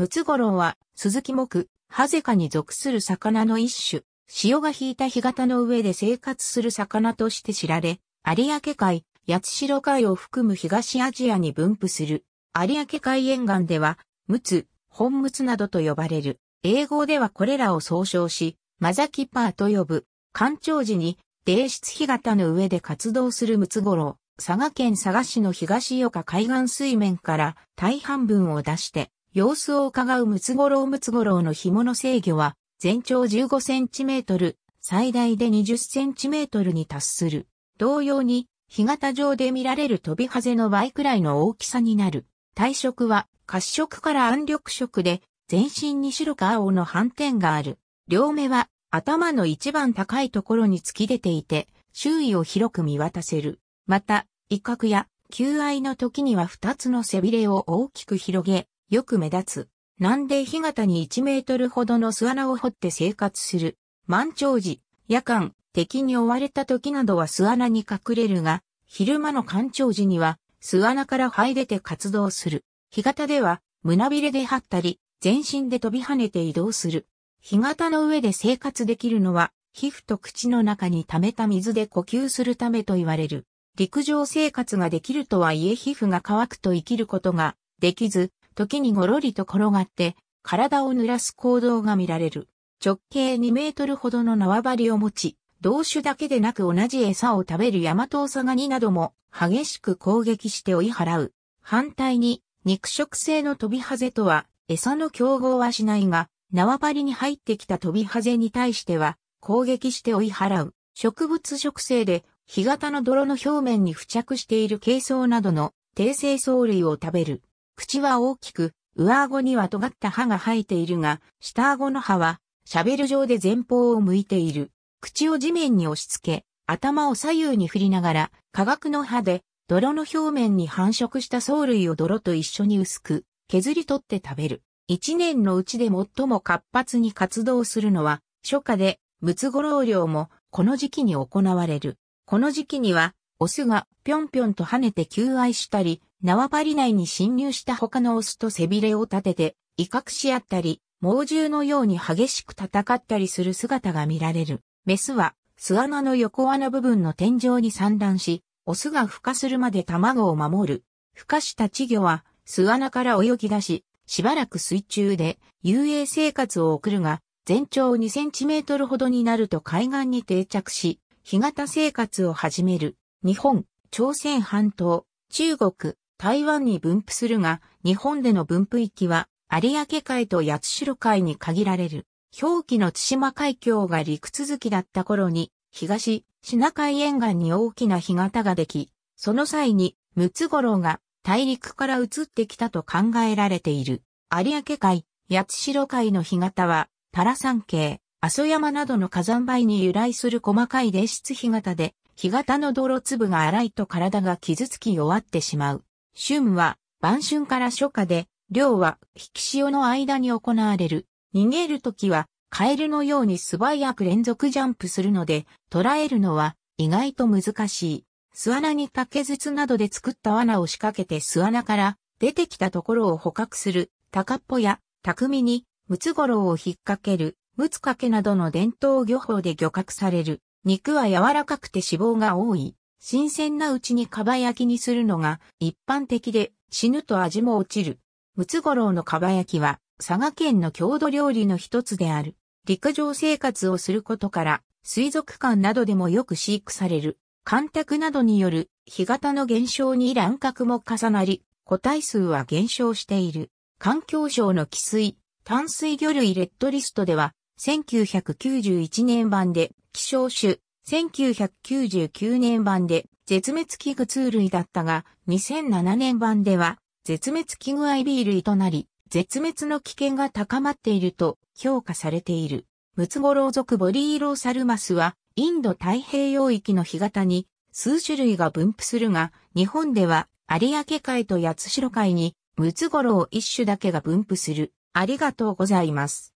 ムツゴロウは、鈴木木、ハゼカに属する魚の一種、潮が引いた干潟の上で生活する魚として知られ、有明海、八代海を含む東アジアに分布する、有明海沿岸では、ムツ、本ムツなどと呼ばれる。英語ではこれらを総称し、マザキパーと呼ぶ。干潮時に、泥質干潟の上で活動するムツゴロウ。佐賀県佐賀市の東岡海岸水面から大半分を出して様子を伺うムツゴロウムツゴロウの紐の制御は、全長15センチメートル、最大で20センチメートルに達する。同様に、干潟上で見られる飛びハゼの倍くらいの大きさになる。体色は、褐色から暗緑色で、全身に白か青の斑点がある。両目は、頭の一番高いところに突き出ていて、周囲を広く見渡せる。また、威嚇や求愛の時には二つの背びれを大きく広げ、よく目立つ。南米干潟に1メートルほどの巣穴を掘って生活する。満潮時、夜間、敵に追われた時などは巣穴に隠れるが、昼間の干潮時には巣穴から這い出て活動する。干潟では胸びれで張ったり、全身で飛び跳ねて移動する。干潟の上で生活できるのは、皮膚と口の中に溜めた水で呼吸するためと言われる。陸上生活ができるとはいえ皮膚が乾くと生きることができず、時にごろりと転がって、体を濡らす行動が見られる。直径2メートルほどの縄張りを持ち、同種だけでなく同じ餌を食べるヤマトウサガニなども激しく攻撃して追い払う。反対に、肉食性のトビハゼとは、餌の競合はしないが、縄張りに入ってきたトビハゼに対しては、攻撃して追い払う。植物食性で、干潟の泥の表面に付着している珪藻などの低生藻類を食べる。口は大きく、上顎には尖った歯が生えているが、下顎の歯は、シャベル状で前方を向いている。口を地面に押し付け、頭を左右に振りながら、化学の歯で、泥の表面に繁殖した藻類を泥と一緒に薄く、削り取って食べる。一年のうちで最も活発に活動するのは、初夏で、ムツゴロウ漁も、この時期に行われる。この時期には、オスがぴょんぴょんと跳ねて求愛したり、縄張り内に侵入した他のオスと背びれを立てて、威嚇し合ったり、猛獣のように激しく戦ったりする姿が見られる。メスは、巣穴の横穴部分の天井に産卵し、オスが孵化するまで卵を守る。孵化した稚魚は、巣穴から泳ぎ出し、しばらく水中で遊泳生活を送るが、全長2センチメートルほどになると海岸に定着し、干潟生活を始める。日本、朝鮮半島、中国、台湾に分布するが、日本での分布域は、有明海と八代海に限られる。表記の対馬海峡が陸続きだった頃に、東、シナ海沿岸に大きな干潟ができ、その際に、ムツゴロウが大陸から移ってきたと考えられている。有明海、八代海の干潟は、タラ山系、阿蘇山などの火山灰に由来する細かい泥質干潟で、干潟の泥粒が荒いと体が傷つき弱ってしまう。春は、晩春から初夏で、漁は、引き潮の間に行われる。逃げるときは、カエルのように素早く連続ジャンプするので、捉えるのは意外と難しい。巣穴に竹筒などで作った罠を仕掛けて巣穴から出てきたところを捕獲する、高っぽや、巧に、ムツゴロウを引っ掛ける、ムツ掛けなどの伝統漁法で漁獲される。肉は柔らかくて脂肪が多い。新鮮なうちにかば焼きにするのが一般的で死ぬと味も落ちる。ムツゴロウのかば焼きは佐賀県の郷土料理の一つである。陸上生活をすることから水族館などでもよく飼育される。干拓などによる干潟の減少に乱獲も重なり、個体数は減少している。環境省の気水、淡水魚類レッドリストでは1991年版で希少種1999年版で絶滅危惧通類だったが、2007年版では絶滅危惧 IB 類となり、絶滅の危険が高まっていると評価されている。ムツゴロウ族ボリーローサルマスは、インド太平洋域の干潟に数種類が分布するが、日本では有明海と八代海にムツゴロウ一種だけが分布する。ありがとうございます。